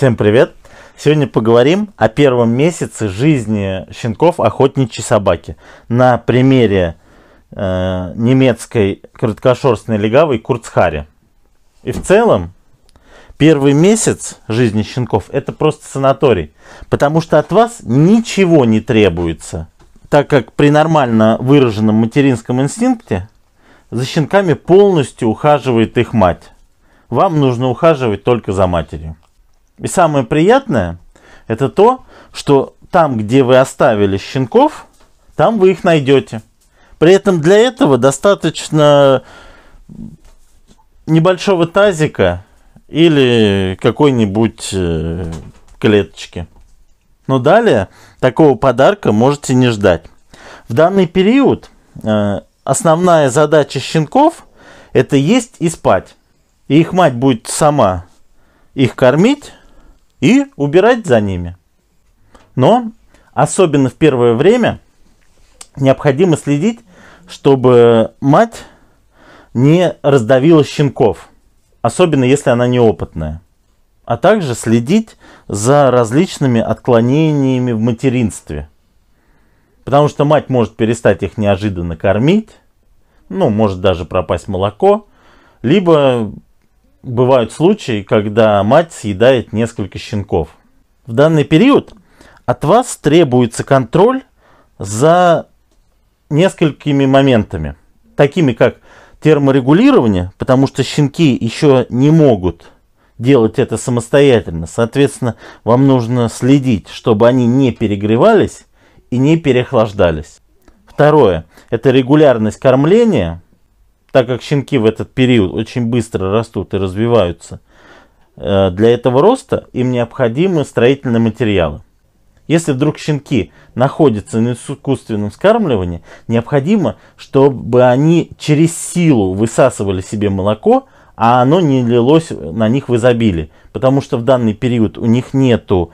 Всем привет! Сегодня поговорим о первом месяце жизни щенков охотничьей собаки на примере э, немецкой короткошерстной легавой Курцхари. И в целом первый месяц жизни щенков это просто санаторий, потому что от вас ничего не требуется, так как при нормально выраженном материнском инстинкте за щенками полностью ухаживает их мать. Вам нужно ухаживать только за матерью. И самое приятное, это то, что там, где вы оставили щенков, там вы их найдете. При этом для этого достаточно небольшого тазика или какой-нибудь э, клеточки. Но далее такого подарка можете не ждать. В данный период э, основная задача щенков – это есть и спать. И их мать будет сама их кормить, и убирать за ними. Но, особенно в первое время, необходимо следить, чтобы мать не раздавила щенков, особенно если она неопытная. А также следить за различными отклонениями в материнстве. Потому что мать может перестать их неожиданно кормить, ну, может даже пропасть молоко, либо бывают случаи, когда мать съедает несколько щенков. В данный период от вас требуется контроль за несколькими моментами, такими как терморегулирование, потому что щенки еще не могут делать это самостоятельно. Соответственно, вам нужно следить, чтобы они не перегревались и не переохлаждались. Второе – это регулярность кормления – так как щенки в этот период очень быстро растут и развиваются, э, для этого роста им необходимы строительные материалы. Если вдруг щенки находятся на искусственном скармливании, необходимо, чтобы они через силу высасывали себе молоко, а оно не лилось на них в изобилии, потому что в данный период у них нету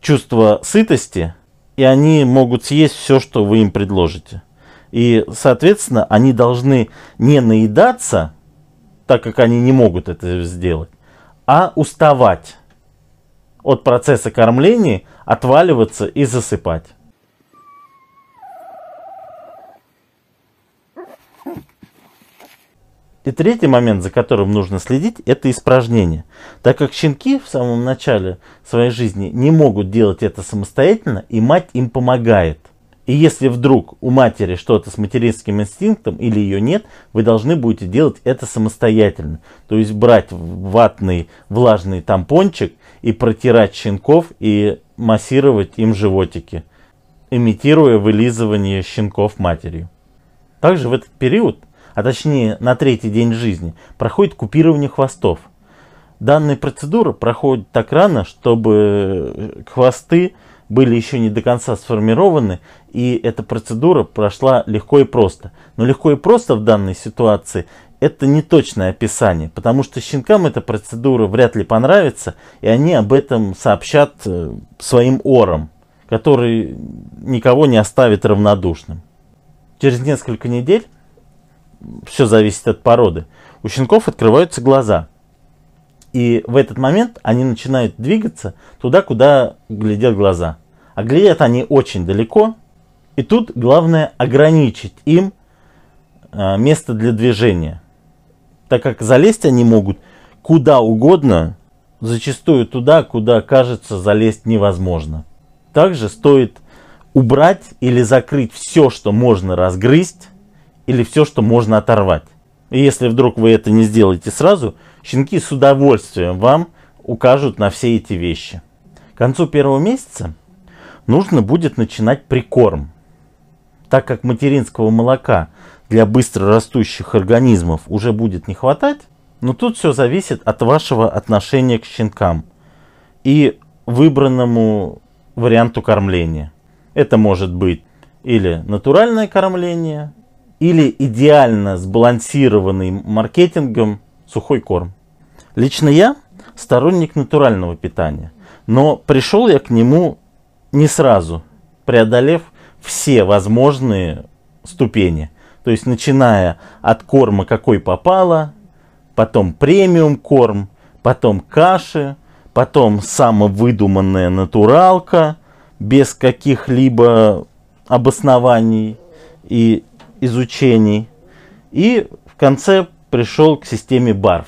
чувства сытости, и они могут съесть все, что вы им предложите. И, соответственно, они должны не наедаться, так как они не могут это сделать, а уставать от процесса кормления, отваливаться и засыпать. И третий момент, за которым нужно следить, это испражнение. Так как щенки в самом начале своей жизни не могут делать это самостоятельно, и мать им помогает – и если вдруг у матери что-то с материнским инстинктом или ее нет, вы должны будете делать это самостоятельно. То есть брать ватный влажный тампончик и протирать щенков и массировать им животики, имитируя вылизывание щенков матерью. Также в этот период, а точнее на третий день жизни, проходит купирование хвостов. Данная процедура проходит так рано, чтобы э, хвосты были еще не до конца сформированы, и эта процедура прошла легко и просто. Но легко и просто в данной ситуации это не точное описание, потому что щенкам эта процедура вряд ли понравится, и они об этом сообщат э, своим орам, который никого не оставит равнодушным. Через несколько недель, все зависит от породы, у щенков открываются глаза – и в этот момент они начинают двигаться туда, куда глядят глаза. А глядят они очень далеко. И тут главное ограничить им а, место для движения. Так как залезть они могут куда угодно, зачастую туда, куда кажется залезть невозможно. Также стоит убрать или закрыть все, что можно разгрызть, или все, что можно оторвать. И если вдруг вы это не сделаете сразу, Щенки с удовольствием вам укажут на все эти вещи. К концу первого месяца нужно будет начинать прикорм. Так как материнского молока для быстро растущих организмов уже будет не хватать, но тут все зависит от вашего отношения к щенкам и выбранному варианту кормления. Это может быть или натуральное кормление, или идеально сбалансированный маркетингом сухой корм. Лично я сторонник натурального питания, но пришел я к нему не сразу, преодолев все возможные ступени. То есть начиная от корма, какой попало, потом премиум корм, потом каши, потом самовыдуманная натуралка без каких-либо обоснований и изучений. И в конце пришел к системе БАРФ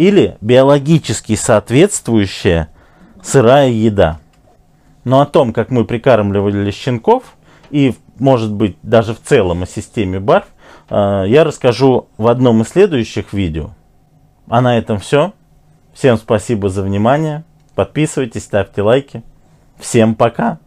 или биологически соответствующая сырая еда. Но о том, как мы прикармливали щенков и, может быть, даже в целом о системе БАРФ, э, я расскажу в одном из следующих видео. А на этом все. Всем спасибо за внимание. Подписывайтесь, ставьте лайки. Всем пока!